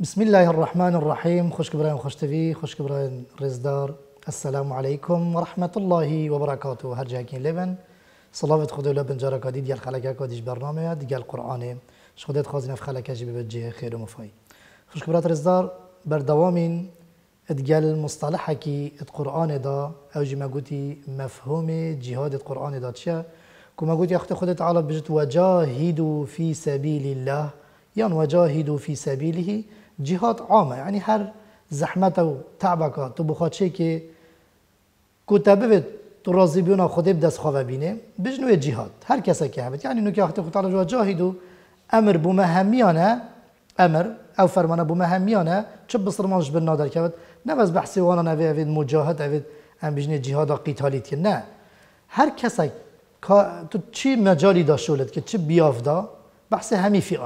بسم الله الرحمن الرحيم خوش كبران خوش تفي خوش كبران رزدار السلام عليكم ورحمة الله وبركاته هر جاكين لبن صلاة خدو لبن جارك دي ديال خلقك وديش برنامج ديال القرآن شخدت خوزنا في خلقك جيب بجي خير ومفاي خوش كبران رزدار بردوام ديال مصطلحك القرآن دا أو جي ما قوتي مفهوم جهاد القرآن دا تشا كما قلت يا أختي خدت تعالى بجت وجاهدوا في سبيل الله يعني وجاهدوا في سبيله جهاد عامه یعنی هر زحمت و تعبکا تو بخواد چه که تو راضی بیونه خودی دست خواه بینه بجنوی جهاد هر کسی که یعنی نوکی که خود تعالی امر بو مهمیانه امر او فرمانه بو مهمیانه چه بصر مانش بر نادر کرد. نه از بحثی وانا نوی اوید مجاهد اوید ام بجنوی جهاد قیتالیت که نه هر کسی تو چی مجالی داشت ولد که چه بیافدا بحث همی فی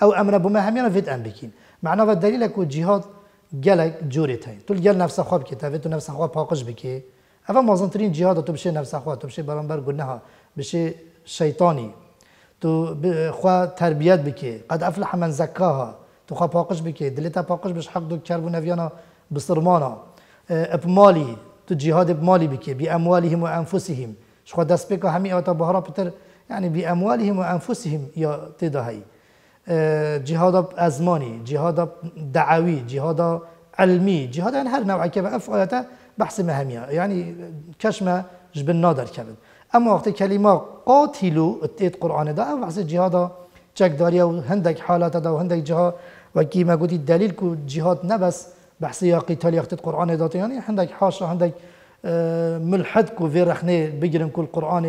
او امر بو مهمیانه وید ام بکین معنا و دلیل کو جهاد گلک جوری تای تو گل نفس خواب کی تو نفس خواب پاکش بکی اول مازن ترین جهاد تو بشه نفس خواب تو بشه برانبر گناه بشه شیطانی تو خوا تربیت بکی قد افلح من زکاها تو خوا پاکش بکی دلتا پاکش بش حق دو کرب و نویانا بسرمانا اپمالی تو جهاد اپمالی بکی بی اموالهم و انفسهم شخوا دست بکا همی آتا بهارا پتر یعنی بی اموالهم و انفسهم یا تدهایی اه، جهاد أزماني جهاد دعوي جهاد علمي جهاد يعني هر نوع اف أفعالته بحث مهمية يعني كشمة جبن نادر كبد أما وقت كلمة قاتلو اتيت قرآن دا أو بحث جهاد چکداری و هندک حالات دا و هندک جهاد و کی ما گوتی دلیل کو جهاد نبس بحث یا قتال یخت قرآن دا یعنی هندک حاشا هندک اه، ملحد کو وی رخنه بگیرن کل قرآن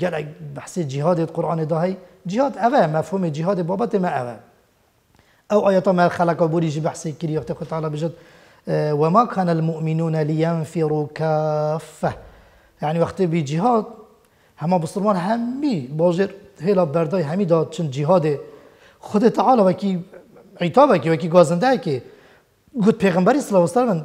گلک بحث جهاد قرآن ده جهاد اوه مفهوم جهاد بابت ما اوه او آیتا ما خلق بوریش بحثی کری وقت خود تعالی بجد اه، وما كان المؤمنون لينفروا كافه يعني وقت بی جهاد همه بسرمان همی باجر هلا بردای همی داد چون جهاد خود تعالی وکی عتاب کی وکی گازنده کی گفت پیغمبر صلی الله علیه و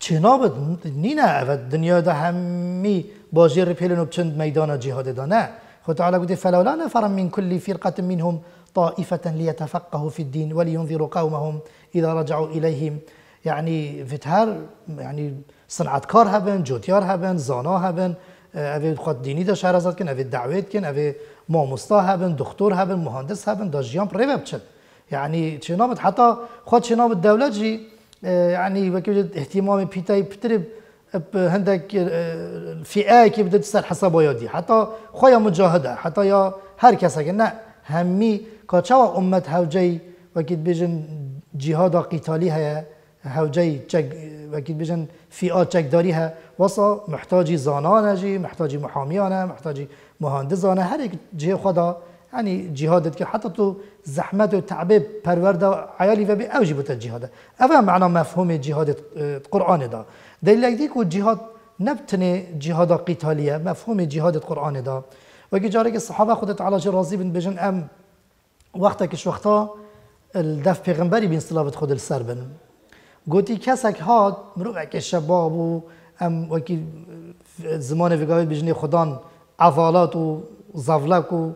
چه نابد نی نه دنیا ده همی باجر پیلنوب بچند میدان جهاد نه وتعالى قد فلولا نفر من كل فرقة منهم طائفة ليتفقهوا في الدين ولينذروا قومهم إذا رجعوا إليهم يعني فتهار يعني صنعت كار هبن جوتيار هبن زانا هبن أبي اه، خد ديني دا شهر کن اوی دعوت أبي ما ماموستا هبن دکتور هبن مهندس هبن دا جيام پریوه بچن يعني چنابت حتى خد شنابت دولة جي يعني وكيف اهتمام بيتاي بترب هندك الفئه آه، كي بدها تصير حساب ويادي حتى خويا مجاهده حتى يا هر كسا نه همي كاتشوا امت هوجي وكيد بيجن جهاد قتالي هيا هوجي چك وكيد بيجن تشك چكداري ها وصا محتاجي زانانه جي محتاجي محاميانه محتاجي مهندسانه هر جهه خدا يعني جهادت كي حتی تو زحمت و تعب پرورد و عیالی و به جهاد اوه معنا مفهوم جهاد قرآن دا دلیل اگدی که جهاد نبتنه جهاد قتاليه مفهوم جهاد قرآن دا وكي جارك الصحابه خدت على علاج بن بجن ام وقتا کش وقتا الدف پیغمبری بین صلابت خود السر بن گوتی هاد مروع که و ام وكي زمان وگاوی بجنه خدان عضالات و زولک و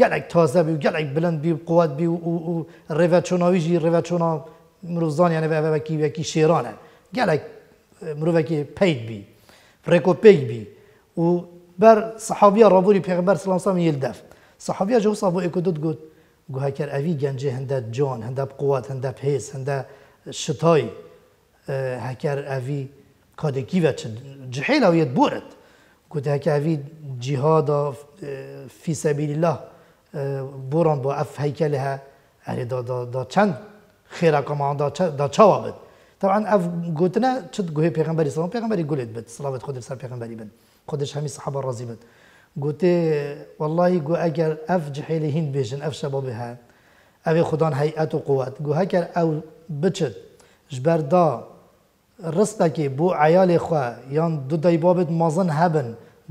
گەلێک تازە بی و گەلێک بلند بی و قوات بی و ڕێڤچۆناویژی ڕێڤچۆنا مرۆڤزانیانە بەکی وەکی شێرانە گەلێک مرۆڤێکی پیت بی ڕێکۆپێک بی و بەر سەحابیە ڕابووری پێغمبەر سلامسام یلدەف سەحابیە جەوسا بۆ ئێکۆدت گوت گوهاکەر ئەوی گەنجێ هەندە جۆن هەندە قوات هەندە پێز هەندە شتای هەکەر ئەوی کادێکی وە جحێل ئەو یەت بورت گوت هەکە ئەوی جهاد فی سەبیلی الله بوران با اف هيكلها يعني دا دا دا چند خيرا كما دا دا چاوا بد طبعا اف قلتنا چد گوه پیغمبری صلی الله پیغمبری گلت بد صلوات خودش سر پیغمبری بد خودش همي صحابه راضي بد قلت والله گو اگر اف جحیلی هند بیشن اف شبابها اوی خدان هیئت و قوات گو هکر او بچد جبر دا رستکی بو عیال خوا یان دو دایبابت مازن هبن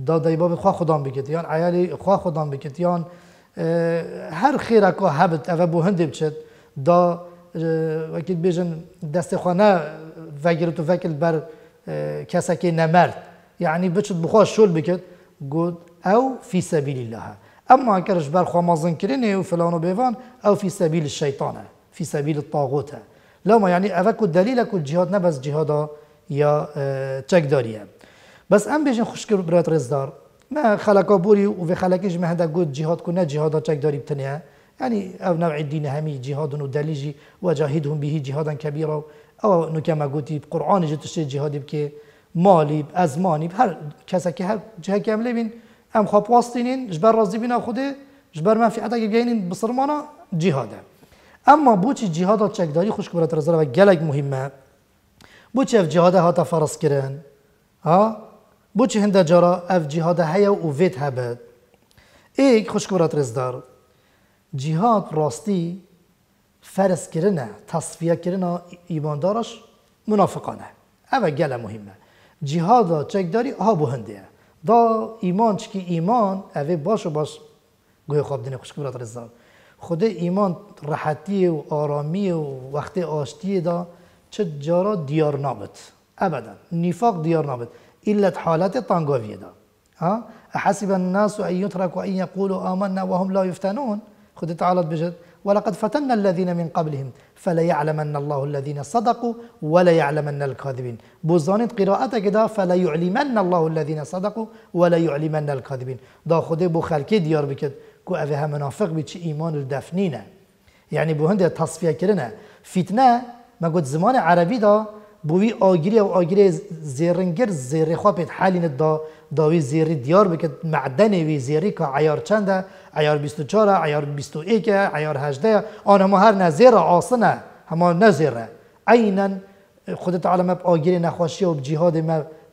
دا دایبابت خوا خدان بکت یان عیال خوا خدان بکت یان اه، هر خیر که هبت اوه بو هندی بچد دا اه، وکید بیجن دست خانه وگیر تو وکیل بر اه، کسا که نمرد یعنی بچد بخواه شول بکد گود او فی سبیل الله اما اگرش بر خامازن کرینه و فلان و بیوان او فی سبیل الشیطانه فی سبیل الطاغوت لما يعني اوكو دلیل اكو جهاد نبس جهادا يا تشكداريه بس ام بيجن خوشکر برایت رزدار ما خلقه بوري وفي خلقش ما هذا قد جهاد كنا جهادا تشك داري بتنها يعني أو نوع الدين همي جهاد ودليجي وجاهدهم به جهادا كبيرا أو نو كما قلتي بقرآن جت جهاد بك مالي بأزماني بهر كسا كهر جهة كاملة بين أم خب واسطينين جبر رازي بنا خده جبر ما في حتى جايين بصرمانا جهادا أما بوتي جهاد تشك داري خوش كبرت رزالة جلق مهمة بوتي في جهاد هاتا فرس كرين ها چه هنده جارا اف جهاد هیا و وید هبد ایک خوشکبرات رزدار جهاد راستی فرس کرنه تصفیه کرنه ایماندارش منافقانه اوه گله مهمه جهاد چکداری ها بو هنده دا ایمان چکی ایمان اوه باش و باش گوی خواب دینه خوشکبرات رزدار خود ایمان راحتی و آرامی و وقت آشتی دا چه جارا دیار نابد ابدا نفاق دیار نابد إلا حالة الطانغوفيدا ها أحسب الناس أن يتركوا أن يقولوا آمنا وهم لا يفتنون خد تعالى بجد ولقد فتنا الذين من قبلهم فليعلمن الله الذين صدقوا وليعلمن الكاذبين بوزانت قراءتك دا فليعلمن الله الذين صدقوا وليعلمن الكاذبين دا خد بو خلقه ديار بكد كو أفيها منافق بيتش ايمان الدفنينه يعني بو هند تصفيه كرنا فتنه ما قد زمان عربي دا بوی آگیری او آگیری زیرنگر زیر خواه پید حالین دا داوی زیری دیار بکد معدن وی زیری که عیار چنده عیار 24 عیار 21 عیار 18 آن همه هر نزیر آسنه همه نزیره عینا خودت عالم اب آگیری نخواشی و جهاد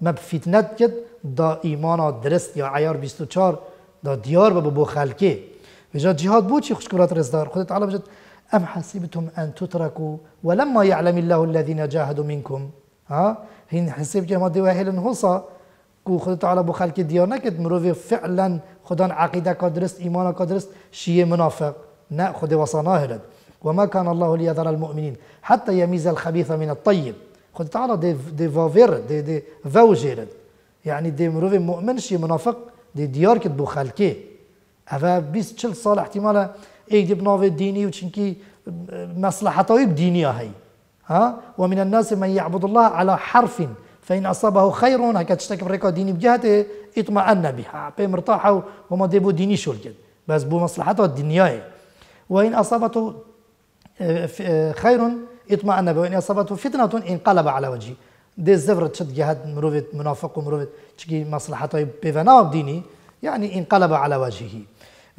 مب فتنت کد دا ایمان درست یا عیار 24 دا دیار به بو خلکی بجا جهاد بو چی خوشکولات رزدار خودت عالم جد أم حسبتم أن تتركوا ولما يعلم الله الذين جاهدوا منكم ها هين حسب جمع دي واهل نحصا كو خدت على بو خلق دیا نکد فعلا خدان عقيدة كدرست إيمانا كدرست شيء منافق نا خد وصاناه وما كان الله ليذر المؤمنين حتى يميز الخبيث من الطيب خد تعالى دي دي فافير دي دي فوجيرد يعني دي مروفي مؤمن شي منافق دي ديار كتبو خالكي هذا بيس تشل صالح احتمالا ايدي نوفي ديني وشنكي مصلحة طيب دينية هي ها ومن الناس من يعبد الله على حرف فإن أصابه خير هكا تشتكي بريكو ديني بجهته اطمأن بها بي مرتاحة وما ديبو ديني شركت بس بو مصلحته الدنيا وإن أصابته آه، آه، خير اطمأن به وإن أصابته فتنة انقلب على وجهه دي زفر تشد جهاد مروفت منافق ومروفت تشكي مصلحته بيفناو ديني يعني انقلب على وجهه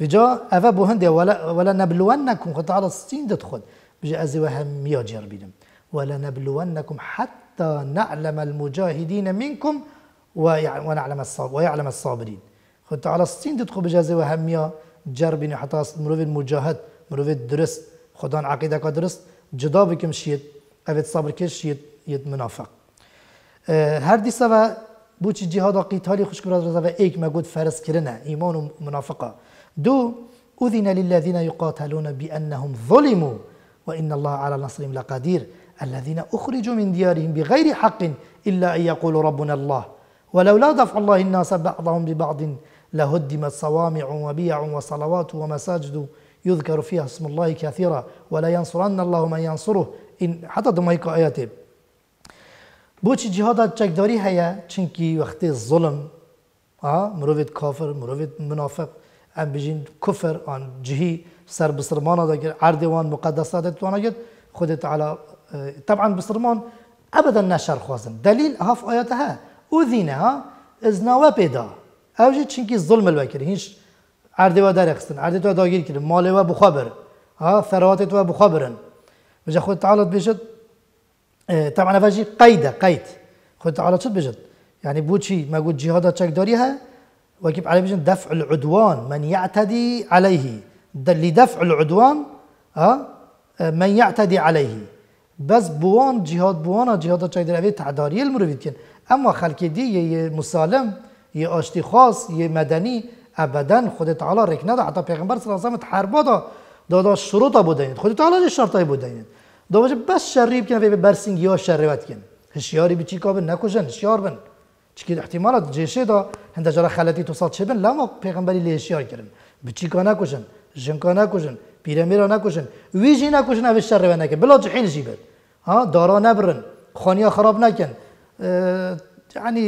بجا أفا بو هندي ولا ولا نبلونكم خط على الصين تدخل بجا أزي وهم ياجر بيدم ولا نبلونكم حتى نعلم المجاهدين منكم ونعلم الصاب ويعلم الصابرين خط على الصين تدخل بجا أزي وهم يا جربين حتى مروف المجاهد مروف الدرس خدان عقيدة كدرس جدا بكم شيت أفت صبر كش يت يت منافق اه، هر دي سوا بوچی جهاد قیتالی خوشکراد رزا و ایک مگود فرس کرنه ایمان و منافقه دو أذن للذين يقاتلون بأنهم ظلموا وإن الله على نصرهم لقدير الذين أخرجوا من ديارهم بغير حق إلا أن يقولوا ربنا الله ولولا دفع الله الناس بعضهم ببعض لهدمت صوامع وبيع وصلوات ومساجد يذكر فيها اسم الله كثيرا ولا ينصرن الله من ينصره إن حتى دمايك آياته بوچ جهاد چکداری هيا چونکی وقتی الظلم آه، مروفت كافر مروفت منافق ام بجين كفر آن جهي سر بسرمانا دا گیر عردوان مقدسات تو گید خود تعالی طبعا بسرمان ابدا نشر خوازن دليل هاف اياتها او دینه ها از نوا پیدا اوجه چنکی ظلم الوكر هيش عرضه و در اخستن عرضه تو داگیر کرد مال و بخبر ها ثروات تو بخابرن بجا خود تعالی بجد طبعا فاجي قیده قيد خود تعالی چد بجد يعني بوچي ما مگو جهاد چکداری ها واجب عليه بجن دفع العدوان من يعتدي عليه لدفع العدوان ها من يعتدي عليه بس بوان جهاد بوان جهاد چای دروی تعداري المرويد كن اما خلکی دي یه مسالم یه آشتي خاص یه مدني ابدا خود تعالی رک نده حتی پیغمبر صلی الله علیه و حربا دا دادا شروطا بودینید خود تعالی یه شرطای بودینید دا بس شريب كن في برسینگ یا شریبت كن هشیاری به كابن کابن هشيار بن چکی احتمالات جیشه دا هنده جرا خلطی تو سات شبن لاما پیغمبری لیشیار کرن بچی که نکشن جن که نکشن پیرمیرا نکشن ویجی نکشن اوش شر رو نکن بلا جحیل جی بد ها دارا نبرن خانیا خراب نکن اه، یعنی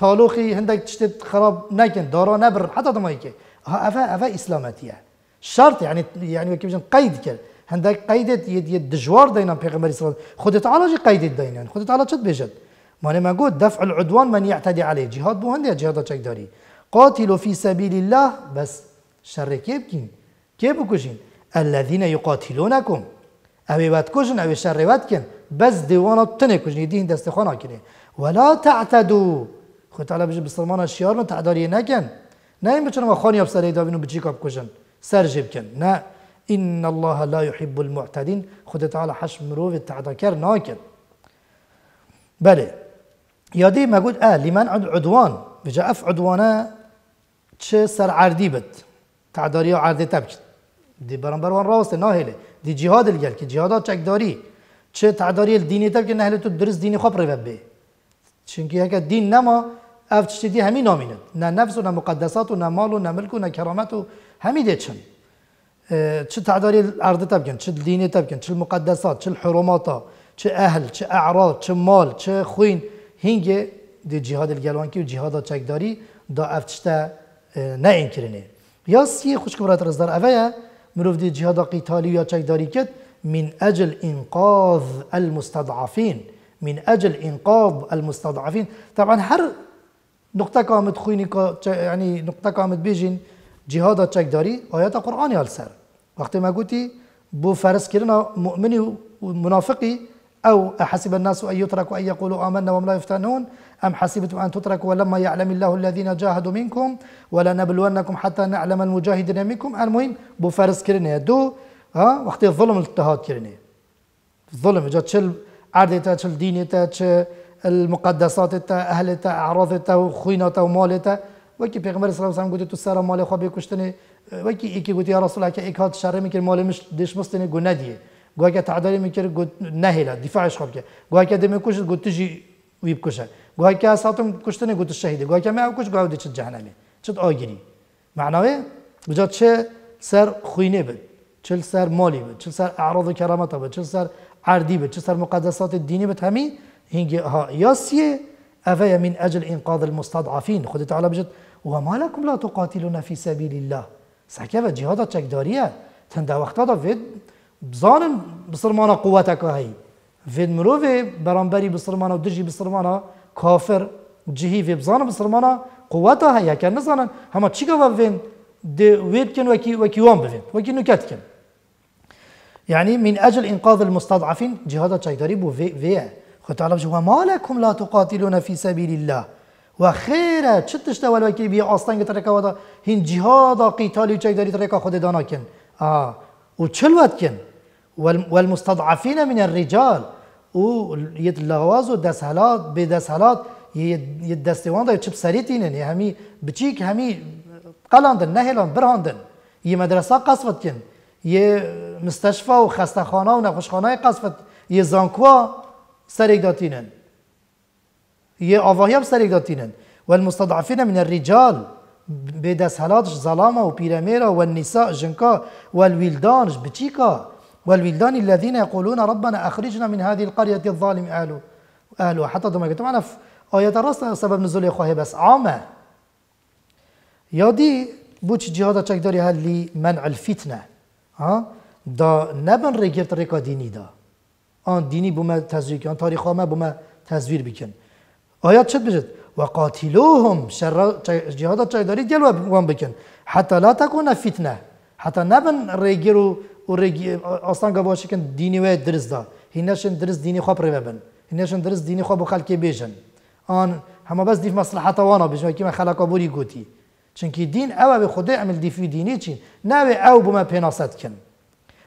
تالوخی هنده چشت خراب نکن دارا نبرن حتی دمایی که ها افا افا اسلامتیه شرط يعني يعني كيف قيد كر هندك قيدت يد يد دجوار دينا بيغمبر صلى الله عليه وسلم خدت على قيدت دينا خدت علاجت بجد بيجد ما ما قلت دفع العدوان من يعتدي عليه جهاد بو هندي جهاد داري قاتلوا في سبيل الله بس شر كيبكين كيبكوشين الذين يقاتلونكم وات واتكوشن أبي شر كين بس ديوانا تنكوشن دين دستخانا كنه ولا تعتدوا خو تعالى بجي بسلمان الشيار من تعداري نكن نايم بچن ما خاني ابسر دابينو بجيكاب كوشن سر كين نا ان الله لا يحب المعتدين خد تعالى حشم مروف التعدا كر ناكن بله یادی مگود اه لیمان عد عدوان بجا اف عدوانه چه سر عردي بد تعداری و عردی دي برانبر وان راوست ناهله دي جهاد الجل كي جهادات چكداري چه تعداري الديني تب نهله تو درس ديني خب رو به چونكي هكا دين نما اف چتي همي ناميند نه نفس و نه مقدسات و نه مال و نه ملك و نه كرامت و همي دي چن اه، چه تعداري الارض تب كن چه ديني تب چه المقدسات چه الحرمات چه اهل چه اعراض چه مال چه خوين هنگ دی جهاد الگلوانکی و جهاد چکداری دا افتشتا نه این کرنه یا سی خوشکم رات رزدار اوه مروف دی جهاد قیتالی یا چکداری کت من أجل إنقاذ المستضعفين من أجل إنقاذ المستضعفين طبعا هر نقطة قامت خويني يعني نقطة قامت بيجين جهاد تشكداري آيات قرآن يالسر وقت ما قلتي بو فرس كرنا مؤمني ومنافقي أو أحسب الناس أن يتركوا أن يقولوا آمنا وهم لا يفتنون أم حسبتم أن تتركوا ولما يعلم الله الذين جاهدوا منكم ولنبلونكم حتى نعلم المجاهدين منكم المهم بو كرني كرنية دو ها وقت الظلم الاضطهاد كرنية الظلم جات شل تا شل دينتا شل المقدسات تا أهل تا أعراض تا وخينا تا ومال تا وكي بيغمبر صلى الله عليه وسلم قلت تسارة مالي خوابي كشتني وكي إيكي قلت يا رسول الله كي إيك شرمي الشهر مش ديش مستني قنادية گویا که تعدلی میکرد گفت نهیلا دفاعش خوب کرد گویا که دمی کشت گفت تو ویب کشه گویا که اساتم کشته نه گفت شهیده گویا که من کش گویا دیت جهنمی چت آگیری معنای بجا چه سر خوینه بود چه سر مالی بود چه سر اعراض و کرامت بود چه سر عردی بود چه سر مقدسات دینی بود همین هنگی ها یاسیه أفي من اجل انقاذ المستضعفين خد تعالى بجد ما لكم لا تقاتلون في سبيل الله و جهاد تشكدارية تندى وقتا دا فيد بزانن بصرمانا قوتك هاي في المروفة برامبري بصرمانا ودجي بصرمانا كافر جهي في بزانن بصرمانا قوتها هاي كان نزانن هما تشيكا فين دي ويد وكي وكي وان بفين وكي نكاتكن يعني من أجل إنقاذ المستضعفين جهادة تشايداري بو في في خد على وما لكم لا تقاتلون في سبيل الله وخيرا چتش تا بي أصلاً بیا آستان ترکا قتالي هین جهاد قتال چای داری ترکا خود دانا کن آه و چلوت کن والمستضعفين من الرجال او يتلغواز و دسهلات به يدستوان ده يتشب سريتين يعني همي بچيك همي بچیک همی قلاندن نهلان برهاندن يه مدرسه قصفت كن يه مستشفى و خستخانه و نخوشخانه قصفت يه زانکوا سريك داتينن يه آواهی هم داتينن والمستضعفين من الرجال بدسهلاتش ظلامه و والنساء و النساء جنکا والولدان الذين يقولون ربنا أخرجنا من هذه القرية الظالم أهله أهله حتى معنا في آيات راست سبب نزول خواهی بس عامه یادی بوش جهاد چکداری هل منع الفتنه ها دا نبن ريكير رکا ديني دا آن ديني بومه تزويك ان تاريخ ما بومه تزوير بكن ايات شد بجد وقاتلوهم شر جهاد چکداری دل وان بكن حتى لا تكون فتنه حتى نبن ريكيرو اصلا قبل و ئاستان گەباشکن دینی وێ درستدا هینەشن درست دینی خوا پرێ بن هینەشن درست دینی خوا بۆ خەلکێ بێژن آن هەمە بەس دیف مەسلحەتەوانە بژمەکیمە خەلەکە بۆری گوتی دين دین بخدا عمل خودی ئەمل دیفی دینی چین ناوێ ئەو بمە كن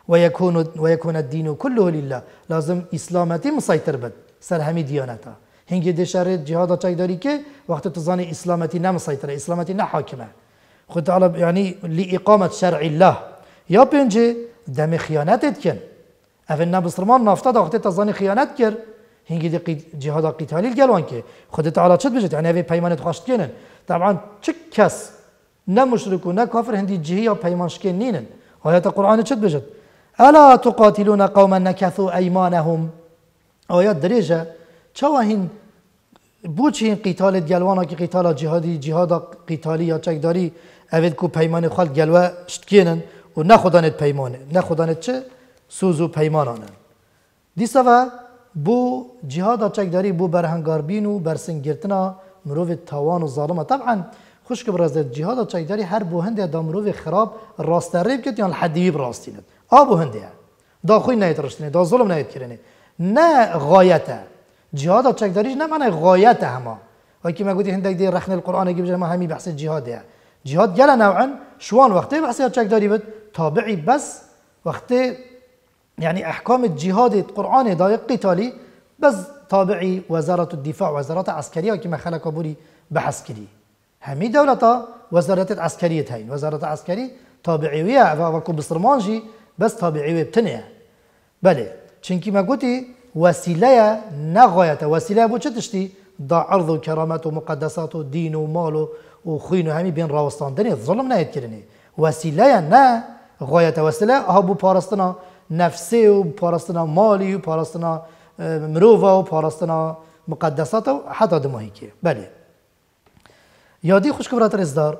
ويكون ويكون الدين كله لله لازم اسلامتي مسيطر بد سر همي ديانته هنگی دشاره جهاد چک داری که وقت تو زانی اسلامتی نه مسیطره اسلامتی نه حاکمه خود تعالی یعنی لاقامت شرع الله يا پنجه دم خیانتت کن اول نه بسرمان نافته دا خودت خیانت کرد هنگی دی جهاد قتالی گلوان که خودت علا شد بجت یعنی اوی پیمانت خواست کنن طبعا چه کس نه مشرک و نه کافر هندی جهی یا پیمان شکن نینن آیت قرآن چت بجت الا تقاتلون قوما نكثوا ايمانهم آیات دریجه چوا هین بوچی این قتال گلوانا که قتال جهادی جهاد قتالی یا چکداری اوید کو پیمان خالد گلوه شتکینن و نخودانت پیمانه نخودانت چه سوز و پیمانانه دیسا و بو جهاد چکداری بو بین و برسنگ گرتنا مروف تاوان و ظالمه طبعا خوش که برازد جهاد چکداری هر بو هنده دا مروف خراب راست ریب کت یا الحدیب راستیند آبو هنده دا خوی نیت رشتنه دا ظلم نیت کرنه نه غایته جهاد چکداریش نه معنی غایته همه که قلت عندک دی رخن القرآن اگه بجرمه همی بحث جهاده. جهاد گل نوعا شوان وقتی بحث چکداری بود بد تابعي بس وقت يعني احكام الجهاد القران داي قتالي بس تابعي وزارة الدفاع وزارة عسكرية كما خلق بوري بحسكري همي دولة وزارة عسكرية هين وزارة عسكرية تابعي ويا وكو بصرمانجي بس تابعي ويا بتنيا بله چونکی ما قوتي وسیله نغايه غایت بو چه دا عرض و ومقدسات و مقدسات و همي و مال و خوین و همی بین راوستاندنی ظلم نهید کرنی وسیله نا غایت وسیله ها بو پاراستنا نفسی و پاراستنا مالی و پاراستنا مروفا و پاراستنا مقدسات و حتی دماهی که بله یادی خوشک برات رزدار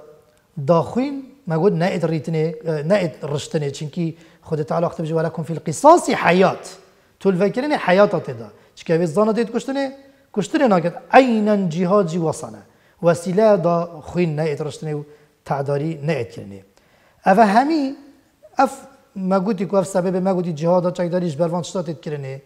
داخوین مگود نه ات ریتنه نه ات رشتنه چونکی خود تعالی خطب جوالا کن فی القصاص حیات تول فکرین حیات تدا چکه ویز زانه دید کشتنه کشتنه ناکد عینا جهاد جی وصانه وسیله دا خوین نه ات رشتنه و تعداری نه ات کرنه اوه همی اف ما گوتی کو اف سبب ما گوتی جهاد چکداریش بروان شتات کرنه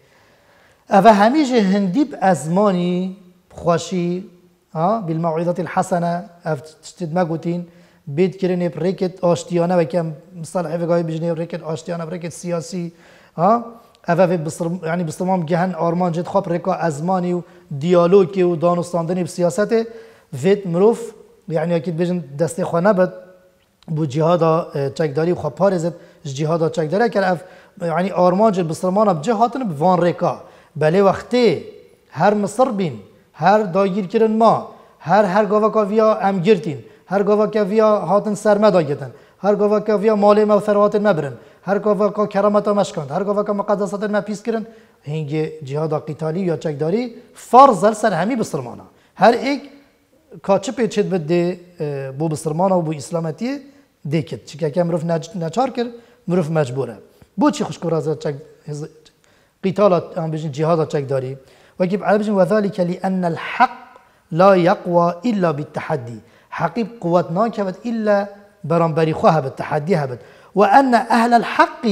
اف همیشه هندیب ازمانی خوشی ها بالموعظه الحسنه اف تشتد ما گوتین بيد بریکت بريكت و کم مصطلح في گای بجنيه بریکت أشتيانا بريكت سياسي ها اف یعنی بصر يعني آرمان جهن خوب ریکا ازمانی و أزماني و دانستاندنی سیاست ویت مروف يعني أكيد بجن دستي بد بو جهادا چکداری خو خب زد. جهادا چکداری کر اف یعنی آرمانج بسرمان اب جهاتن بوان رکا بله وقتی هر مصر بین هر داگیر کرن ما هر هر گاوا ویا ام گرتین هر گاوا ویا هاتن سرمه داگیتن هر گاوا ویا مال ما ما برن هر گاوا کا مشکند هر گاوا کا مقدسات ما پیس کرن هنگ جهاد قتالی یا چکداری فرض سر همی بسرمانه هر یک کاچه پیچید بده بو بسرمانه و بو اسلامتیه دیکت چکەکە مرۆڤ ناچار کرد مرۆڤ مەجبورە بۆچی خوشکڕازە قیتالە ئەمبژین داري چەکداری على عبژین وذلك لأن الحق لا يقوى إلا بالتحدي حقيب قوات ناكبت إلا برامبري خوها بالتحدي هبت وأن أهل الحق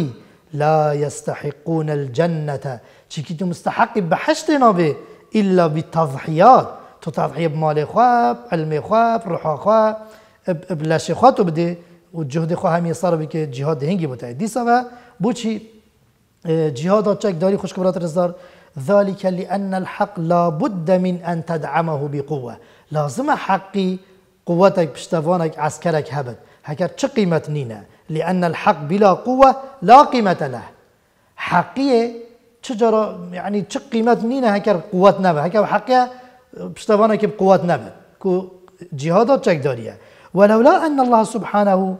لا يستحقون الجنة شكيتو مستحق بحشتنا به إلا بالتضحيات تو تضحية بمالي خواب علمي خواب روحا خواب بلاشي خواب تبدي و جهد خو همی صار که جهاد هنگی بوده دیسا و بوچی اه، جهاد چک داری خوش کبرات رزدار ذلك لأن الحق لا بد من أن تدعمه بقوة لازم حقي قوتك بشتفانك عسكرك هبت هكا چه نينا لأن الحق بلا قوة لا قيمة له حقي چجرا يعني چه نينا هكا قوات نبه هكا حقي بشتفانك بقوات نبه كو جهادات چك داريه ولولا أن الله سبحانه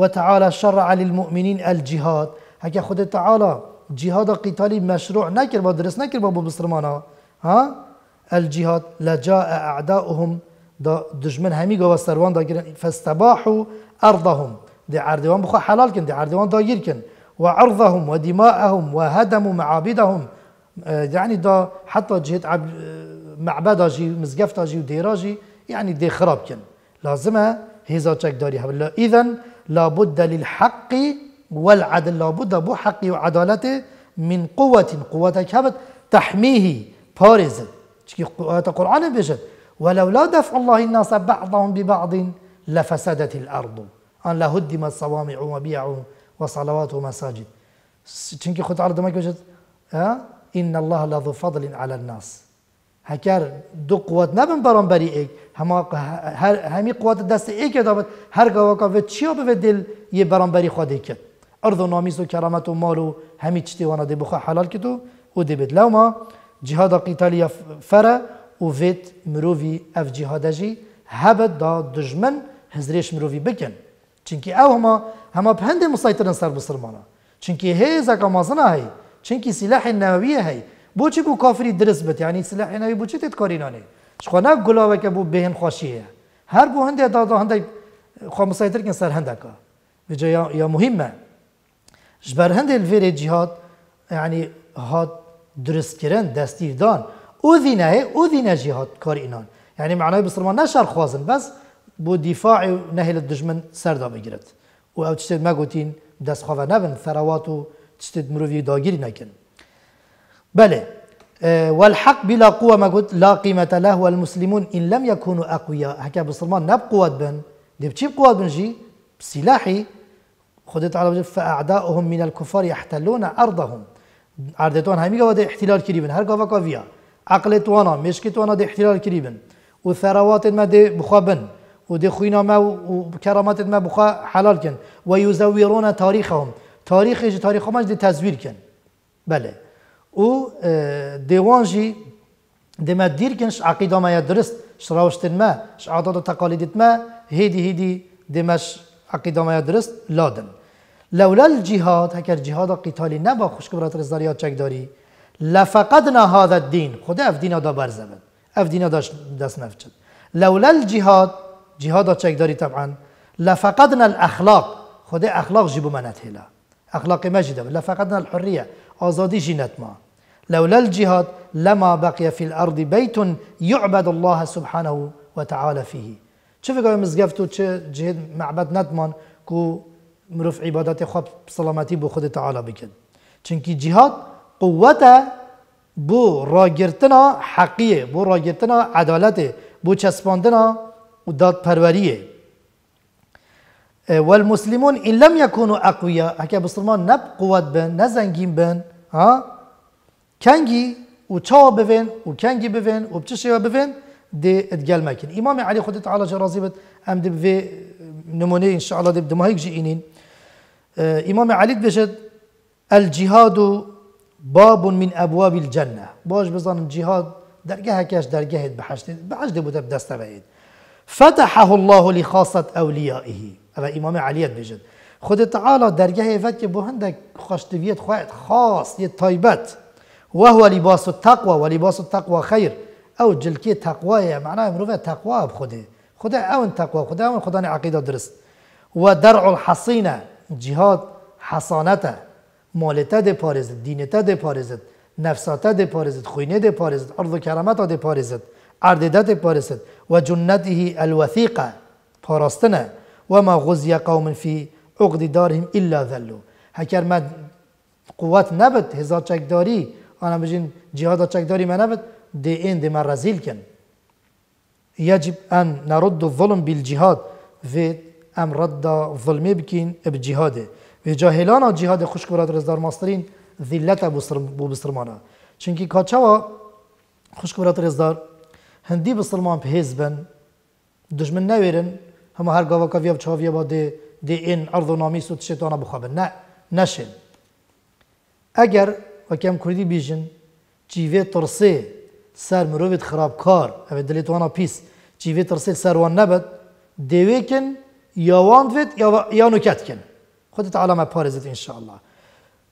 وتعالى شرع للمؤمنين الجهاد هکه خود تعالی جهاد قتالی مشروع نکرد با درست نکرد با مسلمان ها ها الجهاد لجاء اعداؤهم دا دجمن همی گاوا سروان دا گرن فاستباحوا ارضهم دي عردوان بخوا حلال کن دی عردوان دا گیر کن وعرضهم ودماءهم وهدموا معابدهم يعني دا حتى جهت عب معبدا جي مزقفتا و وديرا يعني دي خراب كن لازمها هزا تشك داري هبلا اذا لابد للحق والعدل لابد بو حقي وعدالته من قوة قوة كبت تحميه بارز چكي قرآن بجد ولولا دفع الله الناس بعضهم ببعض لفسدت الأرض أن لهدمت صوامع وبيع وصلوات ومساجد تشكي خد عرض ما كوشت إن الله لذو فضل على الناس اگر دو قوت نبن برانبری یک هما هر همی قوت دست یک دابد هر گوا کا و چیا به دل یه برانبری خواده کرد ارض و نامیز و کرامت و مال و همی چتی وانا دی بخوا حلال که تو او دی بد لوما جهاد قیتالی فره و ویت مرووی اف جهاده جی هبد دا دجمن هزریش مرووی بکن چونکی او هما هما بهند مسایترن سر بسرمانا چونکی هیزا کامازنا هی چونکی سلاح نوویه هی بوچی کو کافری درس بده یعنی سلاح اینا بوچی تیت کاری نانه شخو نه گلابه که بو بهن خوشیه هر بو هنده دادا هنده خواه مسایتر کن سر هنده که به جا یا مهمه جبر هنده الویر جهاد یعنی هاد درست کرن دستیر دان او دینه او دینه جهاد کار اینان یعنی معنای بسرمان نشار خوازن بس بو دفاع نهل دجمن سر دا بگیرد و او چشتید مگوتین دست خواه نبن ثروات و چشتید مروی بله آه، والحق بلا قوة ما قلت لا قيمة له والمسلمون إن لم يكونوا أقوياء هكا بسلمان ناب قوة بن دب تشيب قوة بن جي بسلاحي خدت على وجه فأعداؤهم من الكفار يحتلون أرضهم عردتون هاي ودي احتلال كريبن هر قوة قوية عقل توانا مشكي توانا دي احتلال كريبن وثروات ما دي بخابن ودي خوينا ما وكرامات ما بخا حلال كن ويزورون تاريخهم تاريخ تاريخهم دي تزوير كن بله او آه، جي ديما ديركنش عقيده ما يدرس شراوشت ما شعادات وتقاليد ما هيدي هيدي ديماش عقيده ما يدرس لادن لولا الجهاد هكر جهاد قتالي نبا خوشك برات رزداريات چکداری لفقدنا هذا الدين خدا اف دينا دا برزبد اف دينا داش دست نفجد لولا الجهاد جهاد چکداری طبعا لفقدنا الاخلاق خدا اخلاق جيبو منت هلا اخلاق مجد لفقدنا الحريه آزادی جنت ما لولا الجهاد لما بقي في الأرض بيت يعبد الله سبحانه وتعالى فيه چه فکر مزگفت و چه جهد معبد ندمان کو مروف عبادت خواب سلامتی بو خود تعالی بکن چونکی جهاد قوت بو راگرتنا حقیه بو راگرتنا عدالته بو چسباندنا و پروریه إيه، والمسلمون إن لم يكونوا أقوياء هكا بسرمان نب قوات بن نزنجين بن ها كانجي و كانجي وكانجي و وبتشيو بفن دي اتقال ماكن إمام علي خدت على جرازيبت أم دي بفي نموني إن شاء الله دي بدما هيك جئينين آه إمام علي بجد الجهاد باب من أبواب الجنة باش بظن الجهاد درجة هكاش درجة بحشت بحشت بودب دستبعيد فتحه الله لخاصة أوليائه و امام علیت بجد خود تعالی درگه ایفت که بو هندک خوشتویت خواهد خاص یه تایبت و هو لباس التقوى و لباس التقوى خیر او جلکی تقویه معنای مروفه تقوی بخوده خدا اون تقوى خدا اون خدا عقیده درست و درع الحصینه جهاد حصانته مالته ده پارزد دینته ده پارزد نفساته ده پارزد خوینه ده پارزد عرض و کرامته ده پارزد عرددت پارزد و جنته الوثیقه پاراستنه وما غزي قوم في عقد دارهم إلا ذلوا هكر ما قوات نبت هزار چکداری انا بجين جهاد چکداری ما نبت دي ان دي من رزیل کن يجب أن نرد الظلم بالجهاد في أم رد ظلمي بكين بجهاده في جاهلان جهاد خشك براد رزدار ماسترين ذلتا بو بسرمانا چونكي كاچاوا خشك براد رزدار هندي بسرمان بهزبن دشمن نويرن هما هر گاوا کا ویو ویا با دی دی این ارض و نامی سوت ابو خبر نه نشین اگر و کم کردی بیژن جیوه ترسه سر مرویت خراب کار او دلیت وانا پیس جیوه ترسه سر وان نبد دیوه کن یا واند وید یا نکت کن خود تعالی ما پارزید انشاءالله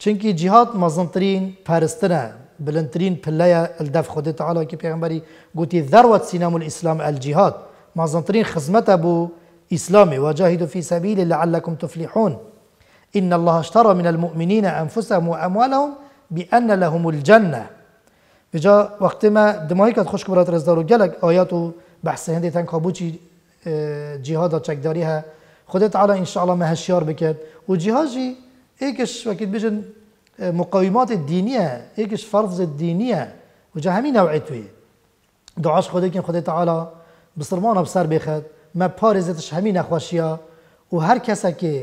چنکی جهاد مزنترین پرستنه بلنترین پلایا الدف خود تعالی که پیغمبری گوتی ذروت سینام الاسلام الجهاد مزنترین خزمت ابو إسلامي وجاهدوا في سبيله لعلكم تفلحون إن الله اشترى من المؤمنين أنفسهم وأموالهم بأن لهم الجنة بجا وقت ما دمایی که خوش برات رزدارو گلک آیات و بحث هندی تن کابوچی اه، جهاد چکداری ها إن شاء الله ما هشيار بکد و جهاد جی ایکش بجن اه، مقاومات الدينية ایکش فرض الدينية وجا همين همین نوعی دعاش خودت که خودت تعالی بسرمان بسر بخد ما پارێزێتش هەمی نەخۆشیە و هر هەر کەسە کێ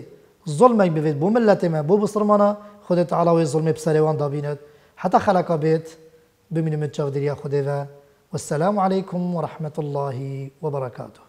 زۆڵمەک ببێت بۆ ملەتی مە بۆ بسرمانە خودت علاوی زڵمی پسەرێوان دابینێت حتا خەلەکە بێت ببینم من چاودریا خودێوە والسلام عليكم ورحمة الله وبركاته